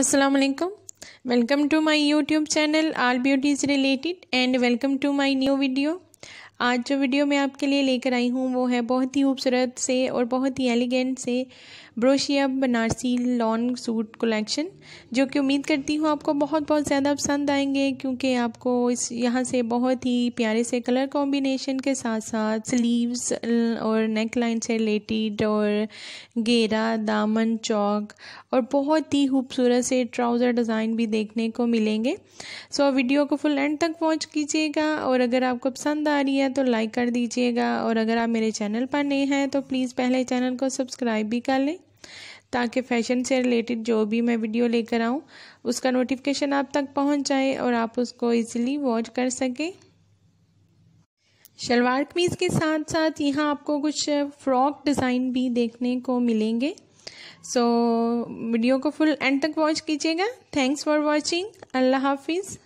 Assalamu alaikum. Welcome to my YouTube channel All Beauty is Related and welcome to my new video. आज जो video मैं आपके लिए लेकर आई हूँ वो है बहुत ही खूबसूरत से और बहुत ही एलिगेंट से ब्रोशिया बनारसी लॉन्ग सूट कलेक्शन जो कि उम्मीद करती हूँ आपको बहुत बहुत ज़्यादा पसंद आएंगे क्योंकि आपको इस यहाँ से बहुत ही प्यारे से कलर कॉम्बिनेशन के साथ साथ स्लीव्स और नेक लाइन से रिलेटेड और गेरा दामन चौक और बहुत ही खूबसूरत से ट्राउज़र डिज़ाइन भी देखने को मिलेंगे सो so, वीडियो को फुल एंड तक वॉच कीजिएगा और अगर आपको पसंद आ रही है तो लाइक कर दीजिएगा और अगर आप मेरे चैनल पर नए हैं तो प्लीज़ पहले चैनल को सब्सक्राइब भी कर लें ताकि फ़ैशन से रिलेटेड जो भी मैं वीडियो लेकर आऊँ उसका नोटिफिकेशन आप तक पहुँच जाए और आप उसको ईजिली वॉच कर सकें शलवार कमीज़ के साथ साथ यहाँ आपको कुछ फ्रॉक डिज़ाइन भी देखने को मिलेंगे सो so, वीडियो को फुल एंड तक वॉच कीजिएगा थैंक्स फॉर वॉचिंग अल्लाह हाफिज़